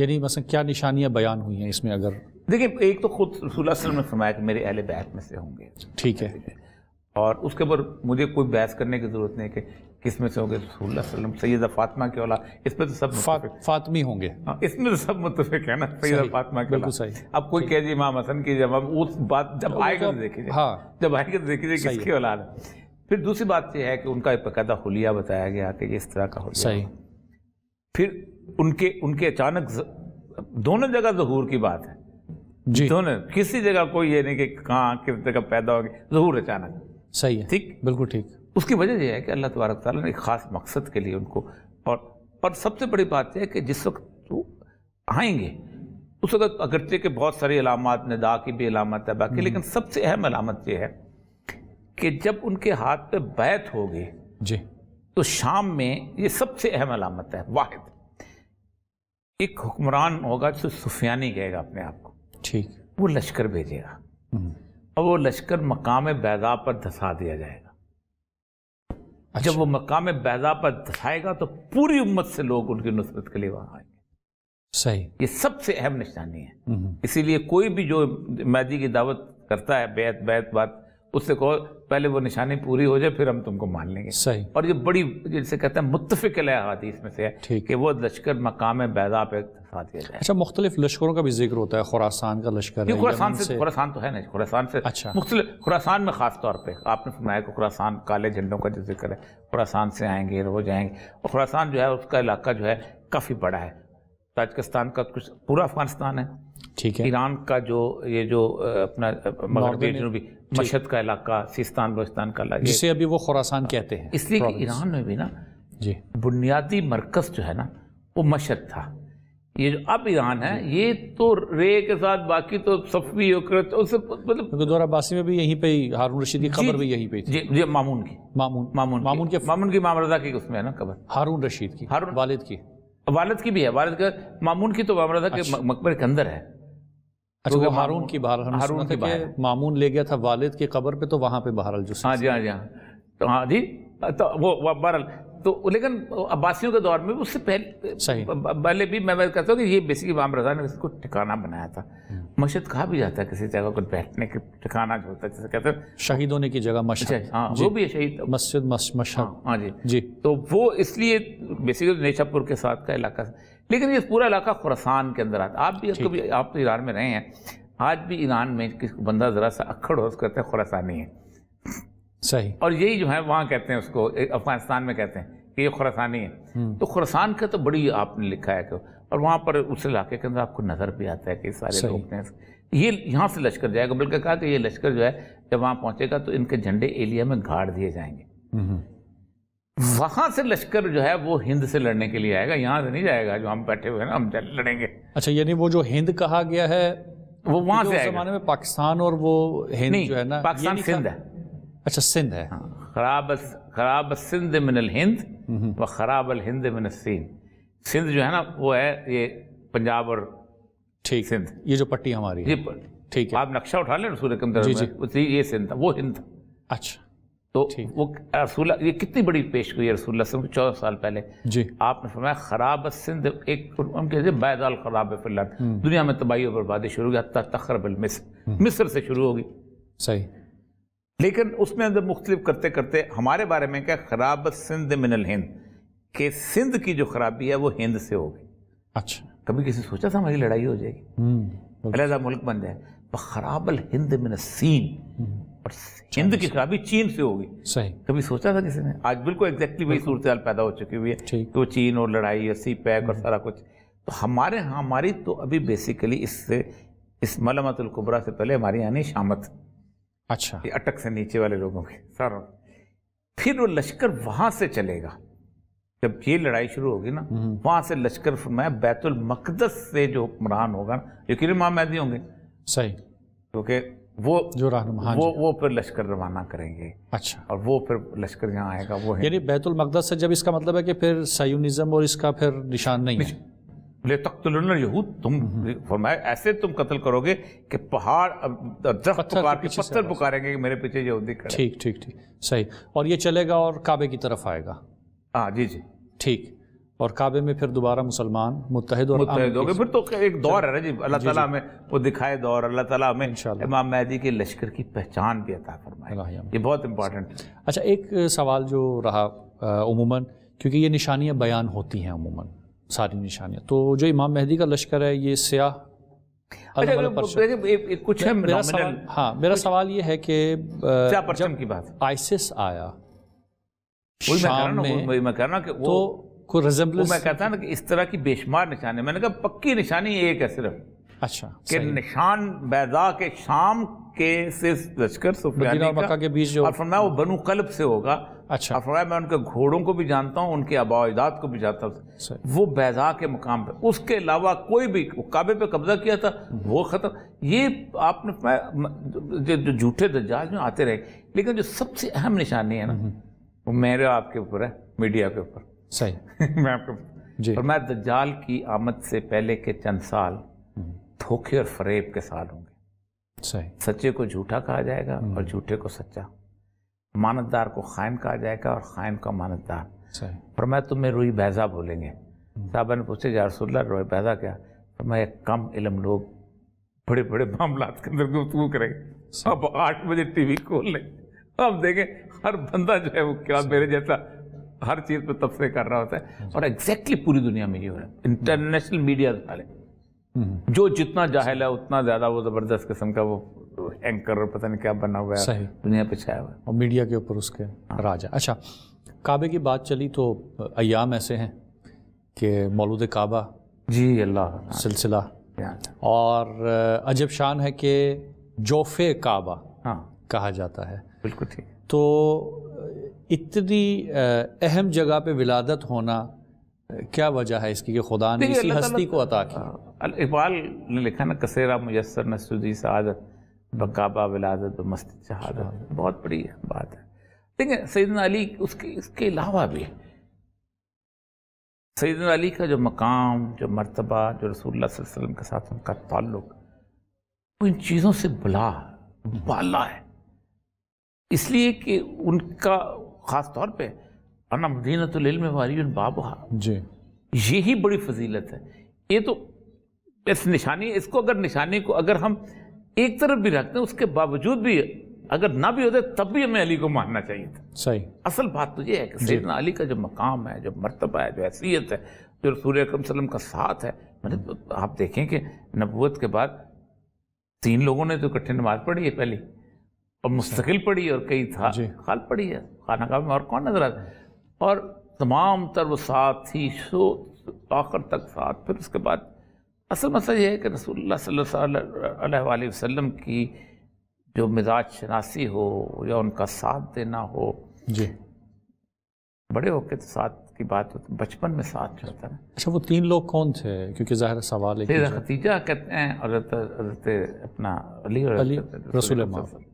यानी मसलन क्या निशानियाँ बयान हुई हैं इसमें अगर देखिए एक तो खुद रसूल ने फरमाया कि मेरे अहल बैत में से होंगे ठीक है और उसके ऊपर मुझे कोई बहस करने की ज़रूरत नहीं है कि किस में से होंगे रसूल वसलम सैदा फातमा के औला इसमें तो सब फा, फातमी होंगे हाँ इसमें तो सब मुतफिक है ना सैदा फातमा के औला अब कोई कह जी इमाम हसन की जब अब उस बात जब आएगा तो देखिए हाँ जब आएगा तो देखिए किसकी औलाद है फिर दूसरी बात यह है कि उनका एक बकायदा होलिया बताया गया कि इस तरह का हुलिया सही फिर उनके उनके अचानक दोनों जगह जहूर की बात है जी दोनों किसी जगह कोई ये नहीं कि कहाँ किस जगह पैदा होगी जहूर अचानक सही है ठीक बिल्कुल ठीक उसकी वजह यह है कि अल्लाह तबारक तला ने एक ख़ास मकसद के लिए उनको और पर सबसे बड़ी बात यह है कि जिस वक्त वो आएंगे उस वक्त अगरचे के बहुत सारी अलामत नदा की भी अलामत है बाकी हम्म। लेकिन सबसे अहम अलामत यह है कि जब उनके हाथ पे बैत होगी जी तो शाम में ये सबसे अहम अलामत है वाहिद एक हुक्मरान होगा जो सुफियानी कहेगा अपने आप को ठीक वो लश्कर भेजेगा और हम्म। वो लश्कर मकाम बैदा पर धसा दिया जाएगा अच्छा। जब वो मकाम बैदा पर धसाएगा तो पूरी उम्मत से लोग उनकी नुसरत के लिए वहां आएंगे सही ये सबसे अहम निशानी है हम्म। इसीलिए कोई भी जो मैदी की दावत करता है बेहत बैत बात उससे कहो पहले वो निशानी पूरी हो जाए फिर हम तुमको मान लेंगे सही और ये बड़ी जिसे कहते हैं मुतफिक है इसमें में से ठीक है वो लश्कर मकाम बैदा पे अच्छा मुख्तलिफ लश्करों का भी जिक्र होता है खुरासान का लश्कर खुरासान से खुरासान तो है ना खुरासान से अच्छा मुख्तलि खुरासान में खास तौर पर आपने सुनाया कि खुरासान काले झंडों का जो जिक्र है खुरासान से आएंगे वो जाएंगे और खुरासान जो है उसका इलाका जो है काफ़ी बड़ा है ताजकिस्तान का कुछ पूरा अफगानिस्तान है ठीक है ईरान का जो ये जो अपना मगरबी जनूबी मशद का इलाका सिस्तान बलोचिस्तान का इलाका जिसे अभी वो खुरासान कहते हैं इसलिए कि ईरान में भी ना जी बुनियादी मरकज़ जो है ना वो मशद था ये जो अब ईरान है ये तो रे के साथ बाकी तो सफ़ी मतलब में भी यहीं पे ही हारून रशीद की खबर भी यहीं पे थी जी, जी मामून की मामून मामून मामून के मामून की मामरदा की उसमें है ना खबर हारून रशीद की हारून वालिद की वालद की भी है वालद का मामून की तो मामला था अच्छा। मकबर के अंदर है अच्छा तो हारून की हारून की मामून ले गया था वालद की कबर पे तो वहाँ पे बाहर जो हाँ जी हाँ जी हाँ तो हाँ जी तो वो बहरल तो लेकिन अब्बासियों के दौर में उससे पहले पहले भी मैं कहता हूँ कि ये बेसिकली वाम रजा ने इसको ठिकाना बनाया था हम्म। मस्जिद कहा भी जाता है किसी जगह को बैठने के ठिकाना जो होता है जैसे कहते हैं शहीद होने की जगह अच्छा, मस्जिद हाँ वो भी है शहीद मस्जिद हाँ, हाँ, जी जी तो वो इसलिए बेसिकली नेशापुर के साथ का इलाका लेकिन ये पूरा इलाका खुरासान के अंदर आता आप भी कभी आप तो ईरान में रहे हैं आज भी ईरान में किस बंदा ज़रा सा अक्खड़ हो कहते हैं खुरासानी है सही और यही जो है वहाँ कहते हैं उसको अफगानिस्तान में कहते हैं कि ये खुरासानी है हम्म। तो खुरासान का तो बड़ी आपने लिखा है और वहाँ पर उस इलाके के अंदर आपको नज़र भी आता है कि सारे लोग हैं ये यहाँ से लश्कर जाएगा बल्कि कहा कि ये लश्कर जो है जब वहाँ पहुँचेगा तो इनके झंडे एलिया में गाड़ दिए जाएंगे हम्म। वहां से लश्कर जो है वो हिंद से लड़ने के लिए आएगा यहाँ से नहीं जाएगा जो हम बैठे हुए हैं ना हम लड़ेंगे अच्छा यानी वो जो हिंद कहा गया है वो वहां से जमाने में पाकिस्तान और वो हिंद जो है ना पाकिस्तान सिंध है अच्छा सिंध है हाँ खराब खराब सिंध मिन हिंद व खराब अल हिंद मिन सीन सिंध जो है ना वो है ये पंजाब और ठीक सिंध ये जो पट्टी हमारी है ठीक है आप नक्शा उठा लें रसूल अकम ये सिंध था वो हिंद था अच्छा तो वो रसूल ये कितनी बड़ी पेश हुई है रसूल को चौदह साल पहले जी आपने फरमाया खराब सिंध एक उनके बैदाल खराब फिल्ला हम्म। दुनिया में तबाही और बर्बादी शुरू हो तखरबल मिस्र हम्म। मिस्र से शुरू होगी सही लेकिन उसमें अंदर मुख्तलिफ करते करते हमारे बारे में क्या खराब सिंध मिनल हिंद के सिंध की जो खराबी है वो हिंद से होगी अच्छा कभी किसी सोचा था हमारी लड़ाई हो जाएगी हम्म, अलहदा मुल्क बन जाए खराब हिंद मिन सीन और हम्म। हिंद की खराबी चीन से होगी सही कभी सोचा था किसी ने आज बिल्कुल एग्जैक्टली वही सूरत हाल पैदा हो चुकी हुई है तो चीन और लड़ाई और सी पैक और हम्म। सारा कुछ तो हमारे यहाँ हमारी तो अभी बेसिकली इससे इस मलमतुल्कुबरा से पहले हमारे यहाँ नहीं शामत अच्छा ये अटक से नीचे वाले लोगों के सारों फिर वो लश्कर वहां से चलेगा जब ये लड़ाई शुरू होगी ना हम्म। वहां से लश्कर फरमाया बैतुल मकदस से जो हुक्मरान होगा ना यकीन माँ मैदी होंगे सही क्योंकि वो जो हाँ वो वो फिर लश्कर रवाना करेंगे अच्छा और वो फिर लश्कर यहाँ आएगा वो है यानी बैतुल मकदस से जब इसका मतलब है कि फिर सयूनिज्म और इसका फिर निशान नहीं है ले लड़ना यहूद तुम हम्म। फरमाए ऐसे तुम कत्ल करोगे कि पहाड़ दरख्त पुकार के पत्थर पुकारेंगे कि मेरे पीछे यहूदी खड़े ठीक ठीक ठीक सही और ये चलेगा और काबे की तरफ आएगा हाँ जी जी ठीक और काबे में फिर दोबारा मुसलमान मुतहद और मुतहद हो गए फिर तो एक दौर है ना जी अल्लाह ताला में वो दिखाए दौर अल्लाह ताला में इमाम महदी के लश्कर की पहचान भी अता फरमाए ये बहुत इंपॉर्टेंट अच्छा एक सवाल जो रहा उमूमन क्योंकि ये निशानियाँ बयान होती हैं उमूमन सारी निशानियाँ तो जो इमाम मेहदी का लश्कर है ये स्याह अच्छा, कुछ है मेरा सवाल हाँ मेरा सवाल ये है कि की बात आइसिस आया शाम में मैं कह रहा कि वो तो को मैं कहता ना कि इस तरह की बेशुमार निशानी मैंने कहा पक्की निशानी एक है सिर्फ अच्छा कि निशान बैदा के शाम के से लश्कर के बीच जो फरमाया वो बनु कल्ब से होगा अच्छा फरमाया मैं उनके घोड़ों को भी जानता हूँ उनके आबाजदाद को भी जानता हूँ वो बैजा के मकाम पर उसके अलावा कोई भी काबे पे कब्जा किया था वो ख़त्म ये आपने जो झूठे दजाज में आते रहे लेकिन जो सबसे अहम निशानी है ना हम्म। वो मेरे आपके ऊपर है मीडिया के ऊपर सही मैं आपके जी मैं दज्जाल की आमद से पहले के चंद साल हम्म। धोखे और फरेब के साल होंगे सही सच्चे को झूठा कहा जाएगा हम्म। और झूठे को सच्चा मानतदार को ख़ायन कहा जाएगा और खायन को मानतदार पर मैं तुम्हें रोई बैजा बोलेंगे हम्म। साहबा ने पूछे यार सुल्ला रोई बैजा क्या तो मैं कम इलम लोग बड़े बड़े मामला के अंदर गुफ्तु करेंगे अब आठ बजे टीवी खोल लें अब देखें हर बंदा जो है वो क्या मेरे जैसा हर चीज़ पर तबसे कर रहा होता है हम्म। और एग्जैक्टली exactly पूरी दुनिया में ये हो रहा है इंटरनेशनल मीडिया वाले हम्म। जो जितना जाहिल है उतना ज़्यादा वो ज़बरदस्त किस्म का वो एंकर पता नहीं क्या बना हुआ है दुनिया पे छाया हुआ और मीडिया के ऊपर उसके हाँ। राजा अच्छा काबे की बात चली तो अयाम ऐसे हैं कि मौलूद काबा जी अल्लाह सिलसिला और अजब शान है कि जोफ़े काबा हाँ कहा जाता है बिल्कुल ठीक तो इतनी अहम जगह पे विलादत होना क्या वजह है इसकी कि खुदा ने इसी हस्ती को अता किया इकबाल ने लिखा ना कसेरा मुयसर नसुदी सदत बकाबा विलाजत मस्जिद शहादत बहुत बड़ी बात है है सैदन अली उसके इसके अलावा भी सैदन अली का जो मकाम जो मरतबा जो रसूल वसम के साथ उनका ताल्लुक वो इन चीज़ों से बुला बाला है इसलिए कि उनका ख़ास तौर पर अना मदीनतम वाली बाबा जी यही बड़ी फजीलत है ये तो इस निशानी इसको अगर निशानी को अगर हम एक तरफ भी रखते हैं उसके बावजूद भी अगर ना भी होते तब भी हमें अली को मानना चाहिए था सही असल बात तो ये है कि सैदना अली का जो मकाम है जो मरतबा है जो हैसियत है जो रसूल वसलम का साथ है मैंने तो आप देखें कि नबूत के बाद तीन लोगों ने तो इकट्ठे नमाज पढ़ी है पहली और मुस्तकिल पढ़ी और कई था खाल पढ़ी है खाना खाब में और कौन नजर आता और तमाम तर वो साथ ही शो आखिर तक साथ फिर उसके बाद असल मसला यह है कि रसूलुल्लाह सल्लल्लाहु अलैहि वसल्लम की जो मिजाज शनासी हो या उनका साथ देना हो जी बड़े होके तो साथ की बात होती बचपन में साथ चलता है अच्छा वो तीन लोग कौन थे क्योंकि ज़ाहिर सवाल है खतीजा कहते हैं अपना अली अली रसूल